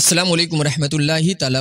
असलम वरहमतुल्ला तला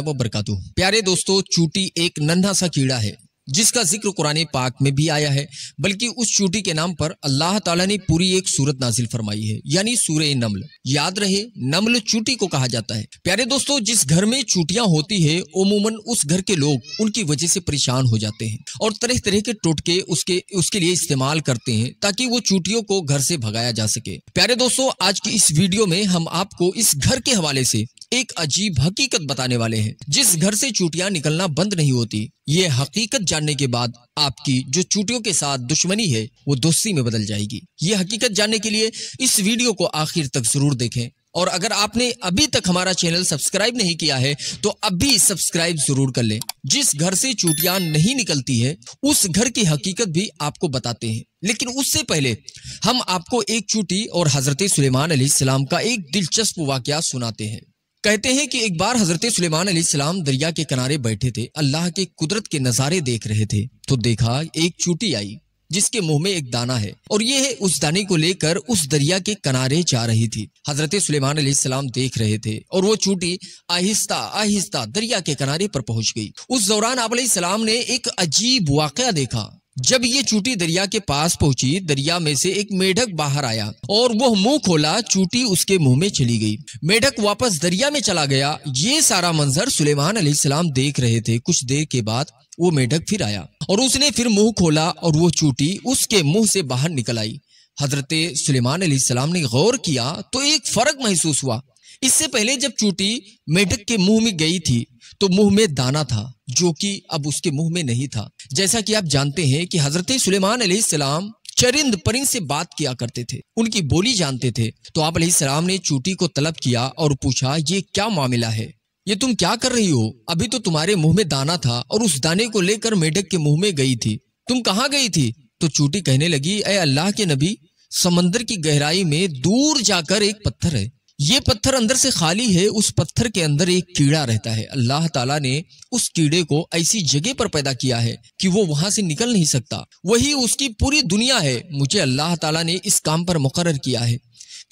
प्यारे दोस्तों चूटी एक नन्हा सा कीड़ा है जिसका जिक्र कुरान पाक में भी आया है बल्कि उस चूटी के नाम पर अल्लाह ताला ने पूरी एक सूरत नाजिल फरमाई है यानी सूर्य नमल याद रहे नमल चूटी को कहा जाता है प्यारे दोस्तों जिस घर में चूटियां होती है उमूमन उस घर के लोग उनकी वजह से परेशान हो जाते हैं और तरह तरह के टोटके उसके उसके लिए इस्तेमाल करते हैं ताकि वो चूटियों को घर से भगाया जा सके प्यारे दोस्तों आज की इस वीडियो में हम आपको इस घर के हवाले से एक अजीब हकीकत बताने वाले हैं जिस घर से चूटियां निकलना बंद नहीं होती ये हकीकत जानने के बाद आपकी जो चूटियों के साथ दुश्मनी है वो दोस्ती में बदल जाएगी ये हकीकत जानने के लिए इस वीडियो को आखिर तक जरूर देखें और अगर आपने अभी तक हमारा चैनल सब्सक्राइब नहीं किया है तो अभी सब्सक्राइब जरूर कर लें जिस घर से चूटियां नहीं निकलती है उस घर की हकीकत भी आपको बताते हैं लेकिन उससे पहले हम आपको एक चूटी और हजरत सुलेमान सलाम का एक दिलचस्प वाक्य सुनाते हैं कहते हैं कि एक बार हजरत सुलेमान सलाम दरिया के किनारे बैठे थे अल्लाह के कुदरत के नज़ारे देख रहे थे तो देखा एक चूटी आई जिसके मुंह में एक दाना है और ये उस दाने को लेकर उस दरिया के किनारे जा रही थी हजरत सुलेमान सलाम देख रहे थे और वो चूटी आहिस्ता आहिस्ता दरिया के किनारे पर पहुंच गई उस दौरान आप सलाम ने एक अजीब वाक़ देखा जब ये चूटी दरिया के पास पहुंची दरिया में से एक मेढक बाहर आया और वह मुंह खोला चूटी उसके मुंह में चली गई मेढक वापस दरिया में चला गया ये सारा मंजर सुलेमान सलाम देख रहे थे कुछ देर के बाद वो मेढक फिर आया और उसने फिर मुंह खोला और वो चूटी उसके मुंह से बाहर निकल आई हजरत सुलेमान सलाम ने गौर किया तो एक फर्क महसूस हुआ इससे पहले जब चूटी मेढक के मुंह में गई थी तो मुंह में दाना था जो कि अब उसके मुंह में नहीं था जैसा कि आप जानते हैं कि हजरत सुलेमान सलाम चरिंद परिंद से बात किया करते थे उनकी बोली जानते थे तो आप सलाम ने चूटी को तलब किया और पूछा ये क्या मामला है ये तुम क्या कर रही हो अभी तो तुम्हारे मुंह में दाना था और उस दाने को लेकर मेढक के मुंह में गई थी तुम कहाँ गई थी तो चूटी कहने लगी अः अल्लाह के नबी समंदर की गहराई में दूर जाकर एक पत्थर है ये पत्थर अंदर से खाली है उस पत्थर के अंदर एक कीड़ा रहता है अल्लाह ताला ने उस कीड़े को ऐसी जगह पर पैदा किया है कि वो वहां से निकल नहीं सकता वही उसकी पूरी दुनिया है मुझे अल्लाह ताला ने इस काम पर मुकर किया है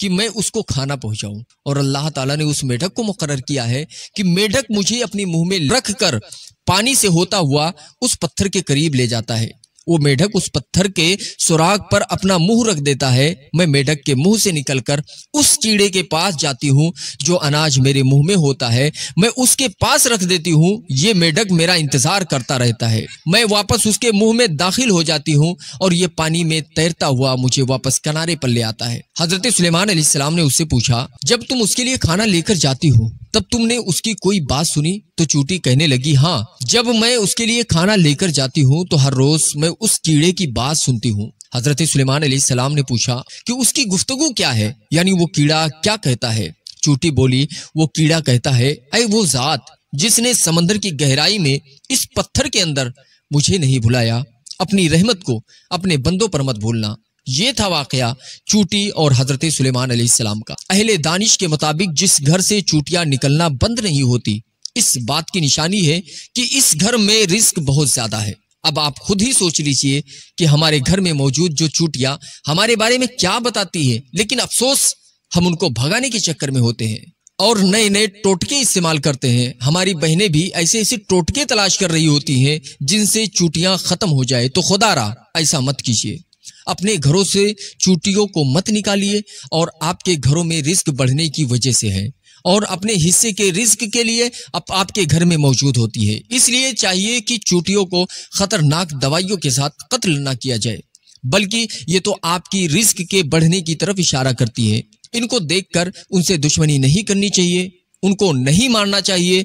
कि मैं उसको खाना पहुंचाऊं और अल्लाह ताला ने उस मेढक को मुकर किया है कि मेढक मुझे अपने मुंह में रख कर पानी से होता हुआ उस पत्थर के करीब ले जाता है वो मेढक उस पत्थर के सुराग पर अपना मुंह रख देता है मैं मेढक के मुंह से निकलकर उस कीड़े के पास जाती हूँ जो अनाज मेरे मुंह में होता है मैं उसके पास रख देती हूँ ये मेढक मेरा इंतजार करता रहता है मैं वापस उसके मुंह में दाखिल हो जाती हूँ और ये पानी में तैरता हुआ मुझे वापस किनारे पर ले आता है हजरत सुलेमान ने उससे पूछा जब तुम उसके लिए खाना लेकर जाती हूँ तब तुमने उसकी कोई बात सुनी तो चूटी कहने लगी हाँ जब मैं उसके लिए खाना लेकर जाती हूँ तो हर रोज मैं उस कीड़े की बात सुनती हूँ हजरत सुलेमान सलाम ने पूछा कि उसकी गुफ्तगु क्या है यानी वो कीड़ा क्या कहता है चूटी बोली वो कीड़ा कहता है अरे वो जात जिसने समंदर की गहराई में इस पत्थर के अंदर मुझे नहीं भुलाया अपनी रहमत को अपने बंदों पर मत भूलना ये था वाकया चूटी और हज़रत सुलेमान सलेमान का अहले दानिश के मुताबिक जिस घर से चूटियां निकलना बंद नहीं होती इस बात की निशानी है कि इस घर में रिस्क बहुत ज़्यादा है अब आप खुद ही सोच लीजिए कि हमारे घर में मौजूद जो चूटियां हमारे बारे में क्या बताती है लेकिन अफसोस हम उनको भगाने के चक्कर में होते हैं और नए नए टोटके इस्तेमाल करते हैं हमारी बहनें भी ऐसे ऐसे टोटके तलाश कर रही होती हैं जिनसे चूटियां खत्म हो जाए तो खुदा रहा ऐसा मत कीजिए अपने घरों से चूटियों को मत निकालिए और आपके घरों में रिस्क बढ़ने की वजह से है और अपने हिस्से के रिस्क के लिए आप आपके घर में मौजूद होती है इसलिए चाहिए कि चूटियों को खतरनाक दवाइयों के साथ कत्ल ना किया जाए बल्कि ये तो आपकी रिस्क के बढ़ने की तरफ इशारा करती है इनको देखकर उनसे दुश्मनी नहीं करनी चाहिए उनको नहीं मारना चाहिए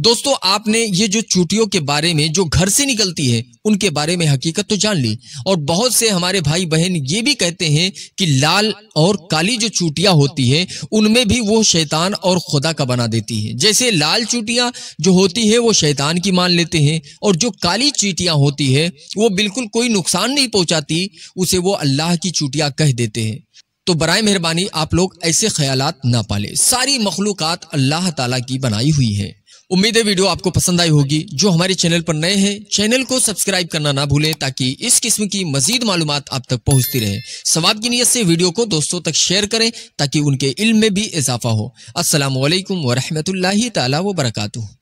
दोस्तों आपने ये जो चूटियों के बारे में जो घर से निकलती है उनके बारे में हकीकत तो जान ली और बहुत से हमारे भाई बहन ये भी कहते हैं कि लाल और काली जो चूटियां होती है उनमें भी वो शैतान और खुदा का बना देती है जैसे लाल चूटियां जो होती है वो शैतान की मान लेते हैं और जो काली चीटियां होती है वो बिल्कुल कोई नुकसान नहीं पहुंचाती उसे वो अल्लाह की चूटियां कह देते हैं तो बर मेहरबानी आप लोग ऐसे ख्याल ना पाले सारी मखलूकत अल्लाह ताला की बनाई हुई है उम्मीद है वीडियो आपको पसंद आई होगी जो हमारे चैनल पर नए हैं चैनल को सब्सक्राइब करना ना भूलें ताकि इस किस्म की मजीद मालूम आप तक पहुंचती रहे सवाब की नीयत से वीडियो को दोस्तों तक शेयर करें ताकि उनके इल्म में भी इजाफा हो असल वरहमत ला वरकू